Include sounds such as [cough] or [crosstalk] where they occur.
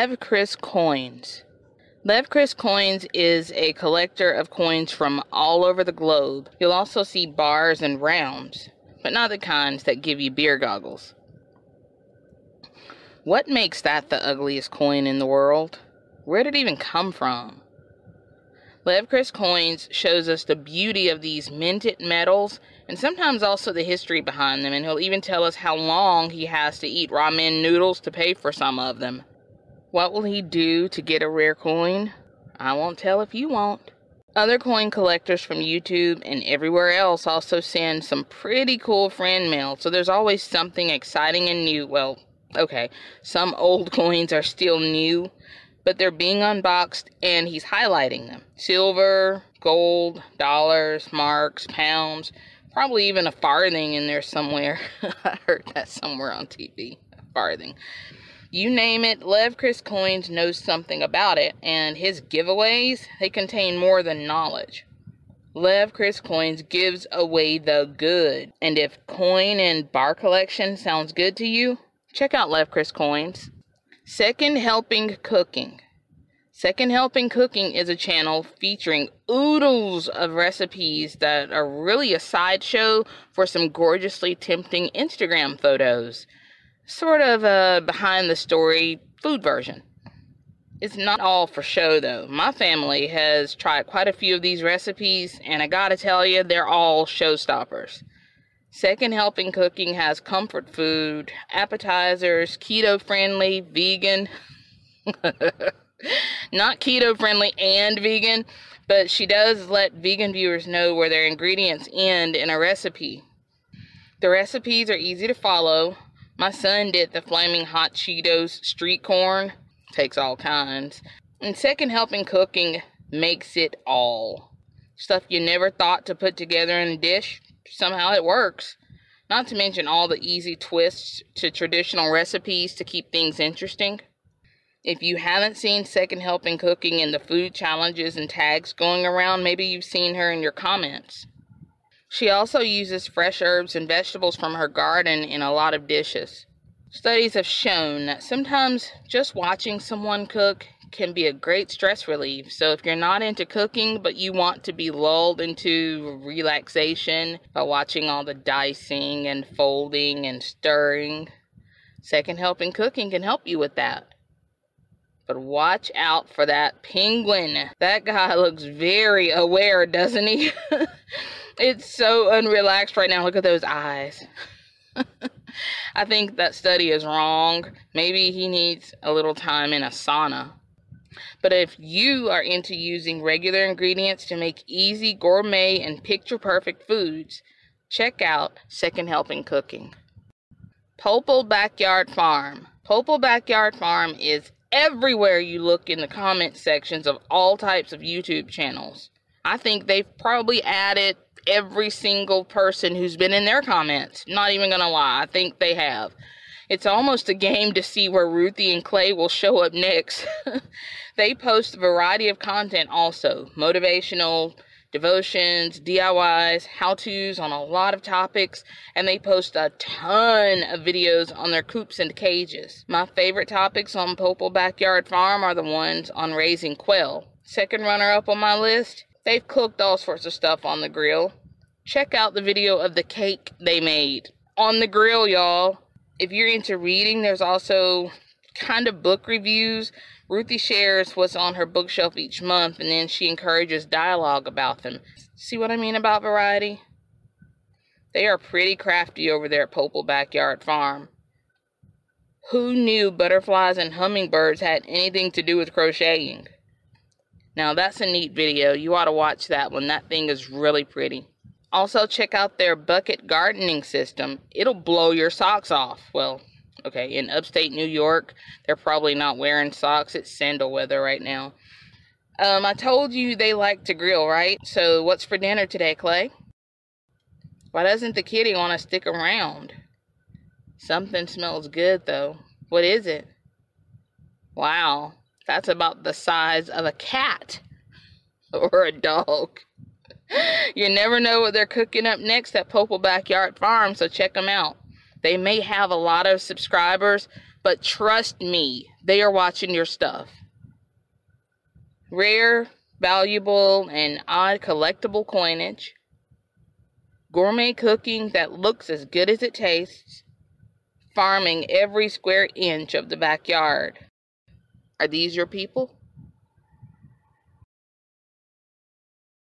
Lev Chris Coins. Lev Chris Coins is a collector of coins from all over the globe. You'll also see bars and rounds, but not the kinds that give you beer goggles. What makes that the ugliest coin in the world? Where did it even come from? Lev Chris Coins shows us the beauty of these minted metals and sometimes also the history behind them, and he'll even tell us how long he has to eat ramen noodles to pay for some of them. What will he do to get a rare coin? I won't tell if you won't. Other coin collectors from YouTube and everywhere else also send some pretty cool friend mail, so there's always something exciting and new. Well, okay, some old [laughs] coins are still new, but they're being unboxed and he's highlighting them silver, gold, dollars, marks, pounds, probably even a farthing in there somewhere. [laughs] I heard that somewhere on TV. A farthing you name it, Lev Chris Coins knows something about it, and his giveaways, they contain more than knowledge. Lev Chris Coins gives away the good. And if coin and bar collection sounds good to you, check out Lev Chris Coins. Second Helping Cooking. Second Helping Cooking is a channel featuring oodles of recipes that are really a sideshow for some gorgeously tempting Instagram photos sort of a behind the story food version. It's not all for show though. My family has tried quite a few of these recipes, and I gotta tell you, they're all showstoppers. Second Helping Cooking has comfort food, appetizers, keto friendly, vegan. [laughs] not keto friendly and vegan, but she does let vegan viewers know where their ingredients end in a recipe. The recipes are easy to follow, my son did the Flaming Hot Cheetos street corn. Takes all kinds. And second helping cooking makes it all. Stuff you never thought to put together in a dish, somehow it works. Not to mention all the easy twists to traditional recipes to keep things interesting. If you haven't seen Second Helping Cooking and the food challenges and tags going around, maybe you've seen her in your comments. She also uses fresh herbs and vegetables from her garden in a lot of dishes. Studies have shown that sometimes just watching someone cook can be a great stress relief. So if you're not into cooking but you want to be lulled into relaxation by watching all the dicing and folding and stirring, second helping cooking can help you with that. But watch out for that penguin. That guy [laughs] looks very aware, doesn't he? [laughs] It's so unrelaxed right now. Look at those eyes. [laughs] I think that study is wrong. Maybe he needs a little time in a sauna. But if you are into using regular ingredients to make easy, gourmet, and picture perfect foods, check out Second Helping Cooking. Popal Backyard Farm. Popal Backyard Farm is everywhere you look in the comment sections of all types of YouTube channels. I think they've probably added every single person who's been in their comments. Not even going to lie. I think they have. It's almost a game to see where Ruthie and Clay will show up next. [laughs] they post a variety of content also motivational, devotions, DIYs, how to's on a lot of topics, and they post a ton of videos on their coops and cages. My favorite topics on Popal Backyard Farm are the ones on raising quail. Second runner up on my list They've cooked all sorts of stuff on the grill. Check out the video of the cake they made on the grill, y'all. If you're into reading, there's also kind of book reviews. Ruthie shares what's on her bookshelf each month and then she encourages dialogue about them. See what I mean about variety? They are pretty crafty over there at Popple Backyard Farm. Who knew butterflies and hummingbirds had anything to do with crocheting? Now that's a neat video. You ought to watch that one. That thing is really pretty. Also check out their bucket gardening system. It'll blow your socks off. Well, okay, in upstate New York, they're probably not wearing socks. It's sandal weather right now. Um, I told you they like to grill, right? So what's for dinner today, Clay? Why doesn't the kitty want to stick around? Something smells good, though. What is it? Wow, that's about the size of a cat [laughs] or a dog. You never know what they're cooking up next at Popal Backyard Farm, so check them out. They may have a lot of subscribers, but trust me, they are watching your stuff. Rare, valuable, and odd collectible coinage, gourmet cooking that looks as good as it tastes, farming every square inch of the backyard. Are these your people?